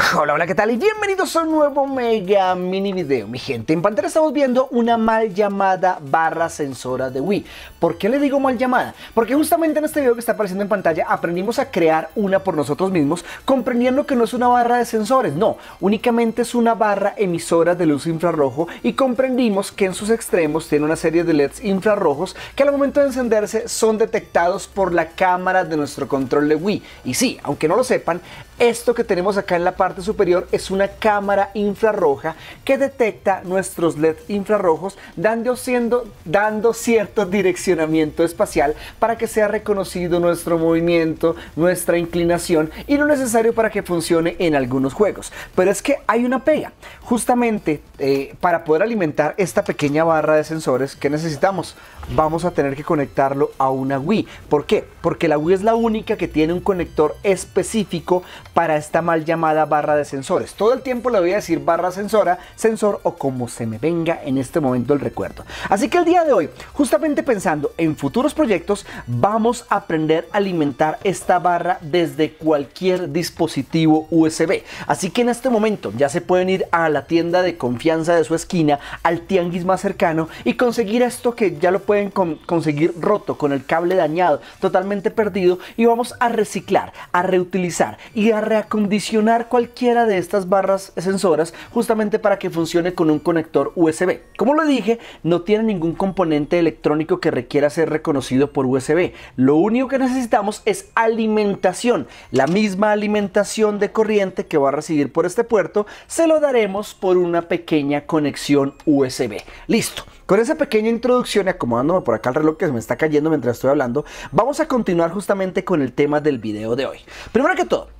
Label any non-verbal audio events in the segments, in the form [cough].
[laughs] Hola, hola, ¿qué tal? Y bienvenidos a un nuevo mega mini video, mi gente. En pantalla estamos viendo una mal llamada barra sensora de Wii. ¿Por qué le digo mal llamada? Porque justamente en este video que está apareciendo en pantalla aprendimos a crear una por nosotros mismos, comprendiendo que no es una barra de sensores, no, únicamente es una barra emisora de luz infrarrojo y comprendimos que en sus extremos tiene una serie de LEDs infrarrojos que al momento de encenderse son detectados por la cámara de nuestro control de Wii. Y sí, aunque no lo sepan, esto que tenemos acá en la pantalla parte superior es una cámara infrarroja que detecta nuestros LED infrarrojos dando, siendo, dando cierto direccionamiento espacial para que sea reconocido nuestro movimiento, nuestra inclinación y lo necesario para que funcione en algunos juegos. Pero es que hay una pega. Justamente eh, para poder alimentar esta pequeña barra de sensores que necesitamos vamos a tener que conectarlo a una Wii. ¿Por qué? Porque la Wii es la única que tiene un conector específico para esta mal llamada barra de sensores. Todo el tiempo le voy a decir barra sensora, sensor o como se me venga en este momento el recuerdo. Así que el día de hoy, justamente pensando en futuros proyectos, vamos a aprender a alimentar esta barra desde cualquier dispositivo USB. Así que en este momento ya se pueden ir a la tienda de confianza de su esquina, al tianguis más cercano y conseguir esto que ya lo pueden pueden conseguir roto, con el cable dañado, totalmente perdido y vamos a reciclar, a reutilizar y a reacondicionar cualquiera de estas barras sensoras justamente para que funcione con un conector USB. Como lo dije, no tiene ningún componente electrónico que requiera ser reconocido por USB. Lo único que necesitamos es alimentación. La misma alimentación de corriente que va a recibir por este puerto se lo daremos por una pequeña conexión USB. Listo. Con esa pequeña introducción y acomodándome por acá el reloj que se me está cayendo mientras estoy hablando, vamos a continuar justamente con el tema del video de hoy. Primero que todo,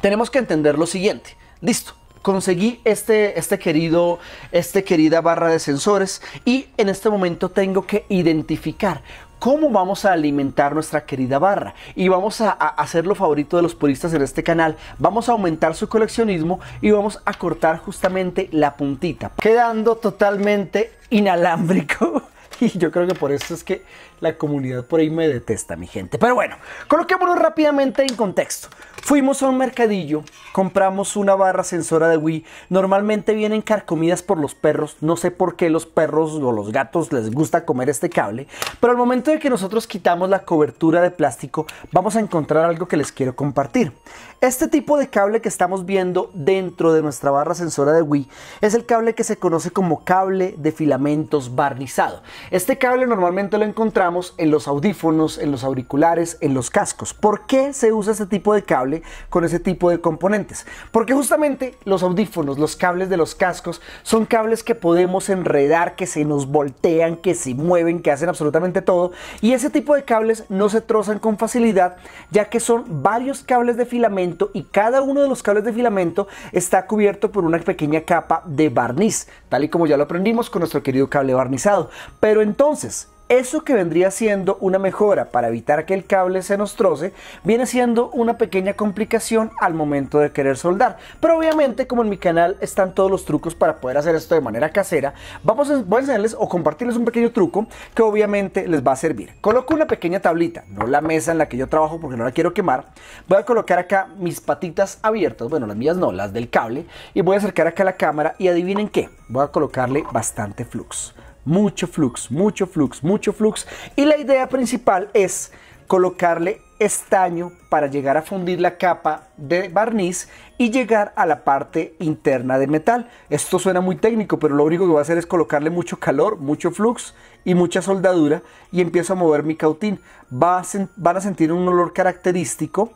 tenemos que entender lo siguiente. Listo, conseguí este, este querido, este querida barra de sensores y en este momento tengo que identificar cómo vamos a alimentar nuestra querida barra. Y vamos a, hacer lo favorito de los puristas en este canal. Vamos a aumentar su coleccionismo y vamos a cortar justamente la puntita, quedando totalmente inalámbrico. [laughs] [laughs] Y yo creo que por eso es que la comunidad por ahí me detesta, mi gente. Pero bueno, coloquémonos rápidamente en contexto. Fuimos a un mercadillo, compramos una barra sensora de Wii. Normalmente vienen carcomidas por los perros. No sé por qué los perros o los gatos les gusta comer este cable. Pero al momento de que nosotros quitamos la cobertura de plástico, vamos a encontrar algo que les quiero compartir. Este tipo de cable que estamos viendo dentro de nuestra barra sensora de Wii es el cable que se conoce como cable de filamentos barnizado. Este cable normalmente lo encontramos en los audífonos, en los auriculares, en los cascos. ¿Por qué se usa este tipo de cable con ese tipo de componentes? Porque justamente los audífonos, los cables de los cascos son cables que podemos enredar, que se nos voltean, que se mueven, que hacen absolutamente todo. Y ese tipo de cables no se trozan con facilidad ya que son varios cables de filamento y cada uno de los cables de filamento está cubierto por una pequeña capa de barniz, tal y como ya lo aprendimos con nuestro querido cable barnizado. Pero entonces, eso que vendría siendo una mejora para evitar que el cable se nos troce, viene siendo una pequeña complicación al momento de querer soldar. Pero obviamente, como en mi canal están todos los trucos para poder hacer esto de manera casera, vamos a, voy a enseñarles o compartirles un pequeño truco que obviamente les va a servir. Coloco una pequeña tablita, no la mesa en la que yo trabajo porque no la quiero quemar. Voy a colocar acá mis patitas abiertas, bueno, las mías no, las del cable, y voy a acercar acá la cámara y adivinen qué, voy a colocarle bastante flux mucho flux, mucho flux, mucho flux. Y la idea principal es colocarle estaño para llegar a fundir la capa de barniz y llegar a la parte interna del metal. Esto suena muy técnico, pero lo único que voy a hacer es colocarle mucho calor, mucho flux y mucha soldadura y empiezo a mover mi cautín. van a sentir un olor característico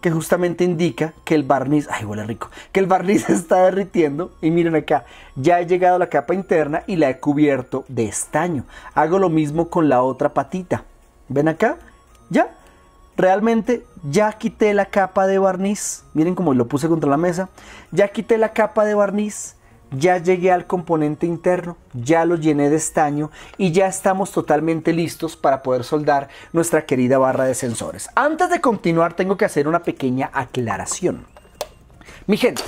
que justamente indica que el barniz, ay huele rico, que el barniz [laughs] se está derritiendo y miren acá, ya he llegado a la capa interna y la he cubierto de estaño. Hago lo mismo con la otra patita. ¿Ven acá? Ya. Realmente ya quité la capa de barniz. Miren cómo lo puse contra la mesa. Ya quité la capa de barniz ya llegué al componente interno, ya lo llené de estaño y ya estamos totalmente listos para poder soldar nuestra querida barra de sensores. Antes de continuar tengo que hacer una pequeña aclaración. Mi gente,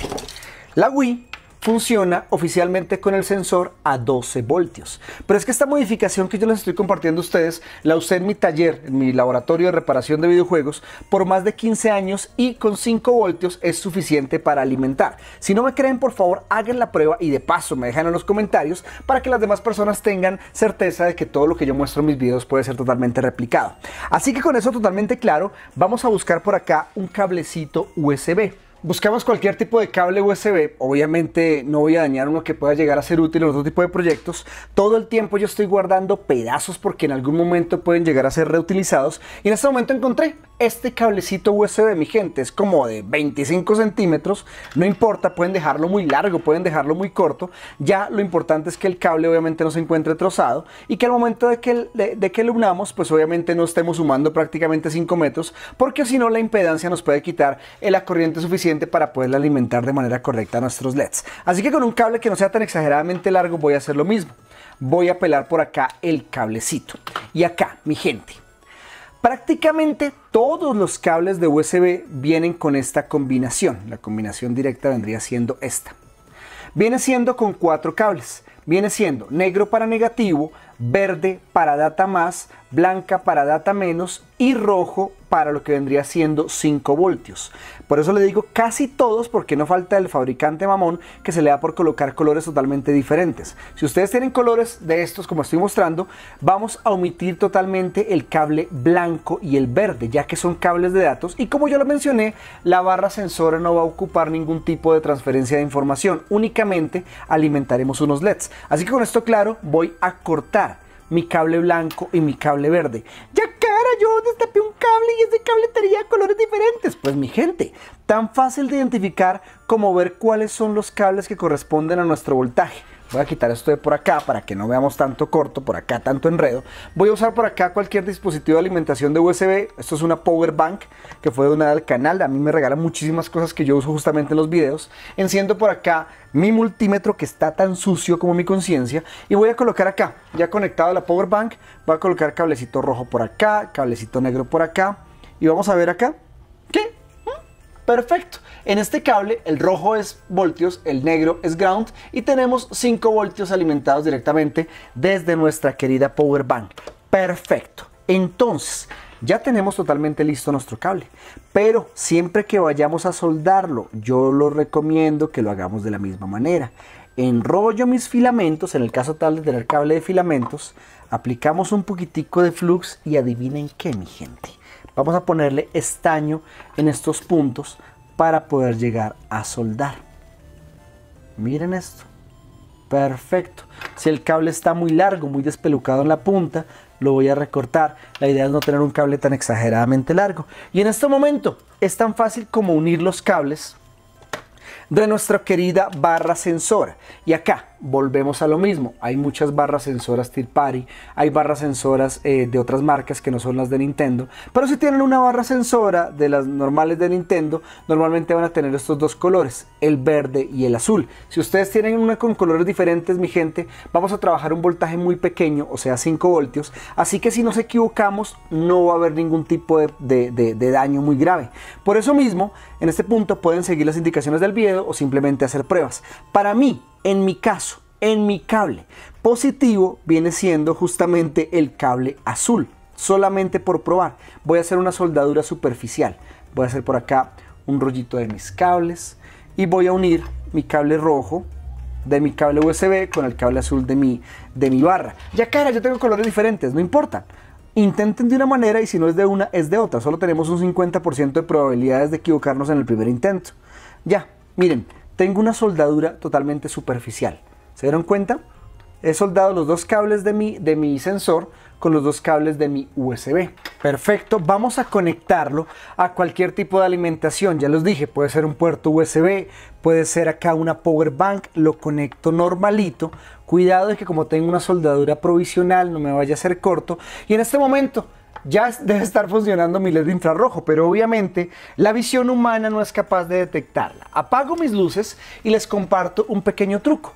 la Wii funciona oficialmente con el sensor a 12 voltios. Pero es que esta modificación que yo les estoy compartiendo a ustedes la usé en mi taller, en mi laboratorio de reparación de videojuegos, por más de 15 años y con 5 voltios es suficiente para alimentar. Si no me creen, por favor, hagan la prueba y de paso me dejan en los comentarios para que las demás personas tengan certeza de que todo lo que yo muestro en mis videos puede ser totalmente replicado. Así que con eso totalmente claro, vamos a buscar por acá un cablecito USB. Buscamos cualquier tipo de cable USB, obviamente no voy a dañar uno que pueda llegar a ser útil en otro tipo de proyectos. Todo el tiempo yo estoy guardando pedazos porque en algún momento pueden llegar a ser reutilizados. Y en este momento encontré este cablecito USB, mi gente, es como de 25 centímetros, no importa, pueden dejarlo muy largo, pueden dejarlo muy corto. Ya lo importante es que el cable obviamente no se encuentre trozado y que al momento de que, de, que lo pues obviamente no estemos sumando prácticamente 5 metros, porque si no la impedancia nos puede quitar la corriente suficiente para poder alimentar de manera correcta nuestros LEDs. Así que con un cable que no sea tan exageradamente largo voy a hacer lo mismo. Voy a pelar por acá el cablecito. Y acá, mi gente, Prácticamente todos los cables de USB vienen con esta combinación. La combinación directa vendría siendo esta. Viene siendo con cuatro cables. Viene siendo negro para negativo, verde para data más, blanca para data menos y rojo para lo que vendría siendo 5 voltios. Por eso le digo casi todos porque no falta el fabricante mamón que se le da por colocar colores totalmente diferentes. Si ustedes tienen colores de estos como estoy mostrando, vamos a omitir totalmente el cable blanco y el verde ya que son cables de datos y como yo lo mencioné, la barra sensora no va a ocupar ningún tipo de transferencia de información, únicamente alimentaremos unos LEDs. Así que con esto claro voy a cortar mi cable blanco y mi cable verde. Ya cara, yo destapé un cable y ese cable tenía colores diferentes. Pues mi gente, tan fácil de identificar como ver cuáles son los cables que corresponden a nuestro voltaje. Voy a quitar esto de por acá para que no veamos tanto corto, por acá tanto enredo. Voy a usar por acá cualquier dispositivo de alimentación de USB. Esto es una power bank que fue donada al canal. A mí me regalan muchísimas cosas que yo uso justamente en los videos. Enciendo por acá mi multímetro que está tan sucio como mi conciencia. Y voy a colocar acá, ya conectado a la power bank, voy a colocar cablecito rojo por acá, cablecito negro por acá. Y vamos a ver acá. ¿Qué? Mm, perfecto. En este cable el rojo es voltios, el negro es ground y tenemos 5 voltios alimentados directamente desde nuestra querida power bank. Perfecto. Entonces, ya tenemos totalmente listo nuestro cable, pero siempre que vayamos a soldarlo, yo lo recomiendo que lo hagamos de la misma manera. Enrollo mis filamentos, en el caso tal de tener cable de filamentos, aplicamos un poquitico de flux y adivinen qué, mi gente. Vamos a ponerle estaño en estos puntos para poder llegar a soldar. Miren esto. Perfecto. Si el cable está muy largo, muy despelucado en la punta, lo voy a recortar. La idea es no tener un cable tan exageradamente largo. Y en este momento es tan fácil como unir los cables de nuestra querida barra sensora. Y acá volvemos a lo mismo. Hay muchas barras sensoras Third Party, hay barras sensoras eh, de otras marcas que no son las de Nintendo. Pero si tienen una barra sensora de las normales de Nintendo, normalmente van a tener estos dos colores, el verde y el azul. Si ustedes tienen una con colores diferentes, mi gente, vamos a trabajar un voltaje muy pequeño, o sea 5 voltios. Así que si nos equivocamos, no va a haber ningún tipo de, de daño muy grave. Por eso mismo, en este punto pueden seguir las indicaciones del video o simplemente hacer pruebas. Para mí, en mi caso, en mi cable, positivo viene siendo justamente el cable azul. Solamente por probar, voy a hacer una soldadura superficial. Voy a hacer por acá un rollito de mis cables y voy a unir mi cable rojo de mi cable USB con el cable azul de mi, de mi barra. Ya cara, yo tengo colores diferentes, no importa. Intenten de una manera y si no es de una, es de otra. Solo tenemos un 50% de probabilidades de equivocarnos en el primer intento. Ya, Miren, tengo una soldadura totalmente superficial. ¿Se dieron cuenta? He soldado los dos cables de mi, de mi sensor con los dos cables de mi USB. Perfecto, vamos a conectarlo a cualquier tipo de alimentación. Ya los dije, puede ser un puerto USB, puede ser acá una power bank, lo conecto normalito. Cuidado de que como tengo una soldadura provisional no me vaya a hacer corto. Y en este momento ya debe estar funcionando mi LED infrarrojo, pero obviamente la visión humana no es capaz de detectarla. Apago mis luces y les comparto un pequeño truco.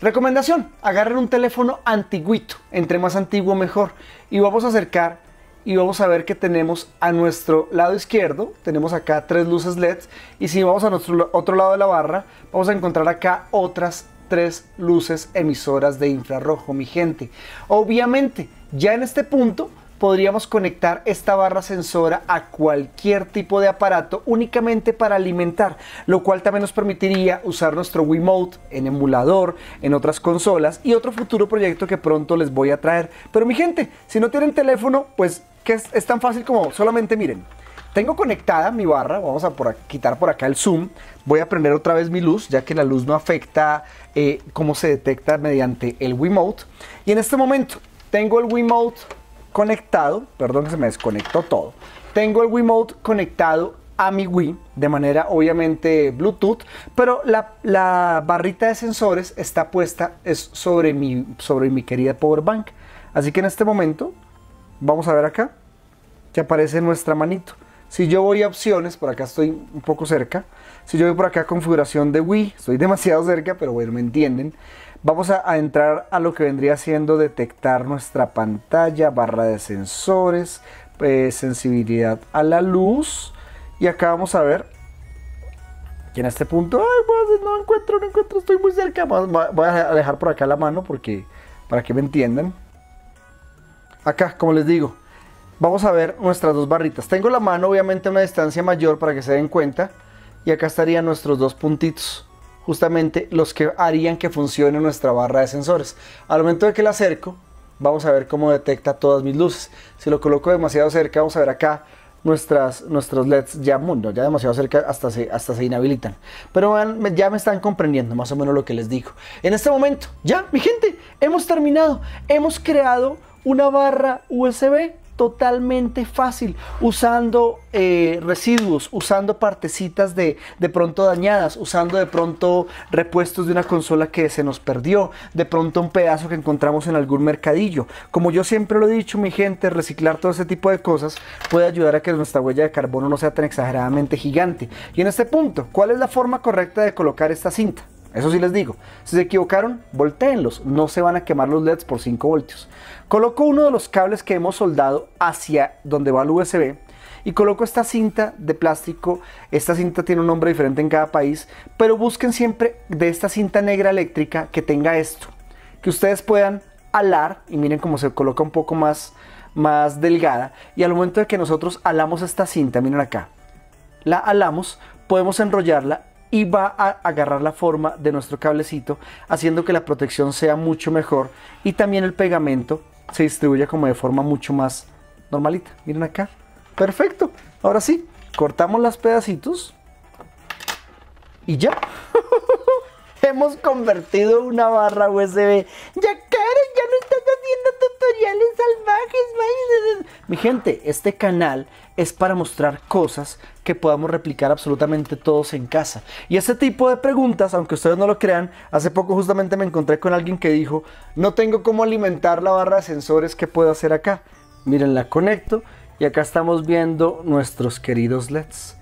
Recomendación, agarren un teléfono antiguito, entre más antiguo mejor, y vamos a acercar y vamos a ver que tenemos a nuestro lado izquierdo, tenemos acá tres luces LED, y si vamos a nuestro otro lado de la barra, vamos a encontrar acá otras tres luces emisoras de infrarrojo, mi gente. Obviamente, ya en este punto podríamos conectar esta barra sensora a cualquier tipo de aparato únicamente para alimentar, lo cual también nos permitiría usar nuestro Wiimote en emulador, en otras consolas y otro futuro proyecto que pronto les voy a traer. Pero mi gente, si no tienen teléfono, pues que es, tan fácil como solamente miren. Tengo conectada mi barra, vamos a quitar por acá el zoom, voy a prender otra vez mi luz, ya que la luz no afecta eh, cómo se detecta mediante el Wiimote. Y en este momento tengo el Wiimote conectado, perdón que se me desconectó todo. Tengo el Wiimote conectado a mi Wii de manera obviamente Bluetooth, pero la, barrita de sensores está puesta es sobre, mi, sobre mi querida Powerbank. Así que en este momento, vamos a ver acá, que aparece nuestra manito. Si yo voy a opciones, por acá estoy un poco cerca. Si yo voy por acá a configuración de Wii, estoy demasiado cerca, pero bueno, me entienden. Vamos a, entrar a lo que vendría siendo detectar nuestra pantalla, barra de sensores, eh, sensibilidad a la luz. Y acá vamos a ver que en este punto, ay, no encuentro, no encuentro, estoy muy cerca. Voy a dejar por acá la mano porque para que me entiendan. Acá, como les digo, vamos a ver nuestras dos barritas. Tengo la mano obviamente a una distancia mayor para que se den cuenta. Y acá estarían nuestros dos puntitos justamente los que harían que funcione nuestra barra de sensores. Al momento de que la acerco, vamos a ver cómo detecta todas mis luces. Si lo coloco demasiado cerca, vamos a ver acá nuestras, nuestros LEDs ya mundo, ya demasiado cerca hasta se, hasta se inhabilitan. Pero ya me están comprendiendo más o menos lo que les digo. En este momento, ya, mi gente, hemos terminado. Hemos creado una barra USB totalmente fácil usando eh, residuos, usando partecitas de, de pronto dañadas, usando de pronto repuestos de una consola que se nos perdió, de pronto un pedazo que encontramos en algún mercadillo. Como yo siempre lo he dicho, mi gente, reciclar todo ese tipo de cosas puede ayudar a que nuestra huella de carbono no sea tan exageradamente gigante. Y en este punto, ¿cuál es la forma correcta de colocar esta cinta? Eso sí les digo. Si se equivocaron, volteenlos. No se van a quemar los LEDs por 5 voltios. Coloco uno de los cables que hemos soldado hacia donde va el USB y coloco esta cinta de plástico. Esta cinta tiene un nombre diferente en cada país, pero busquen siempre de esta cinta negra eléctrica que tenga esto, que ustedes puedan alar y miren cómo se coloca un poco más más delgada y al momento de que nosotros alamos esta cinta, miren acá, la alamos, podemos enrollarla y va a agarrar la forma de nuestro cablecito, haciendo que la protección sea mucho mejor y también el pegamento se distribuya como de forma mucho más normalita. Miren acá. Perfecto. Ahora sí, cortamos los pedacitos y ya. [laughs] Hemos convertido una barra USB. Ya Karen, ya no estás haciendo tutoriales salvajes, Mi gente, este canal es para mostrar cosas que podamos replicar absolutamente todos en casa. Y ese tipo de preguntas, aunque ustedes no lo crean, hace poco justamente me encontré con alguien que dijo, no tengo cómo alimentar la barra de sensores, que puedo hacer acá? Miren, la conecto y acá estamos viendo nuestros queridos LEDs,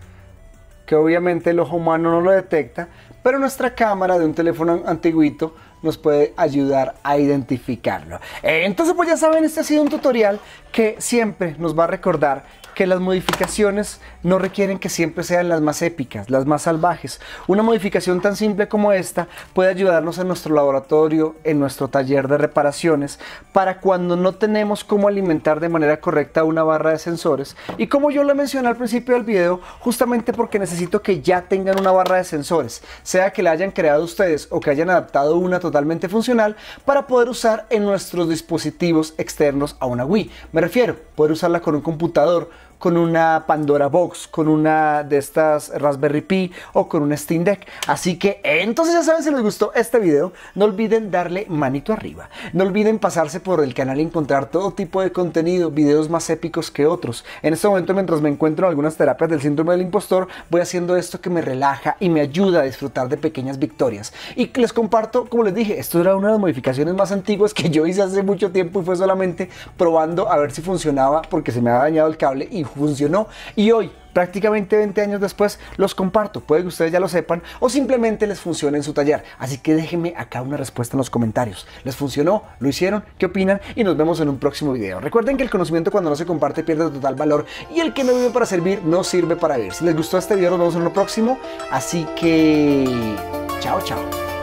que obviamente el ojo humano no lo detecta, pero nuestra cámara de un teléfono antiguito nos puede ayudar a identificarlo. Entonces, pues ya saben, este ha sido un tutorial que siempre nos va a recordar que las modificaciones no requieren que siempre sean las más épicas, las más salvajes. Una modificación tan simple como esta puede ayudarnos en nuestro laboratorio, en nuestro taller de reparaciones, para cuando no tenemos cómo alimentar de manera correcta una barra de sensores. Y como yo lo mencioné al principio del video, justamente porque necesito que ya tengan una barra de sensores, sea que la hayan creado ustedes o que hayan adaptado una totalmente funcional para poder usar en nuestros dispositivos externos a una Wii prefiero Poder usarlas con un computador, con una Pandora Box, con una de estas Raspberry Pi o con un Steam Deck. Así que entonces ya saben si les gustó este video, no olviden darle manito arriba. No olviden pasarse por el canal y encontrar todo tipo de contenido, videos más épicos que otros. En este momento mientras me encuentro en algunas terapias del síndrome del impostor, voy haciendo esto que me relaja y me ayuda a disfrutar de pequeñas victorias. Y les comparto, como les dije, esto era una de las modificaciones más antiguas que [laughs] yo hice hace mucho tiempo y fue solamente probando a ver si funcionaba porque se me había dañado el cable y funcionó y hoy prácticamente 20 años después los comparto. Puede que ustedes ya lo sepan o simplemente les funcione en su taller. Así que déjenme acá una respuesta en los comentarios. ¿Les funcionó? ¿Lo hicieron? ¿Qué opinan? Y nos vemos en un próximo video. Recuerden que el conocimiento cuando no se comparte pierde total valor y el que no vive para servir no sirve para vivir. Si les gustó este video nos vemos en lo próximo. Así que... Chao, chao.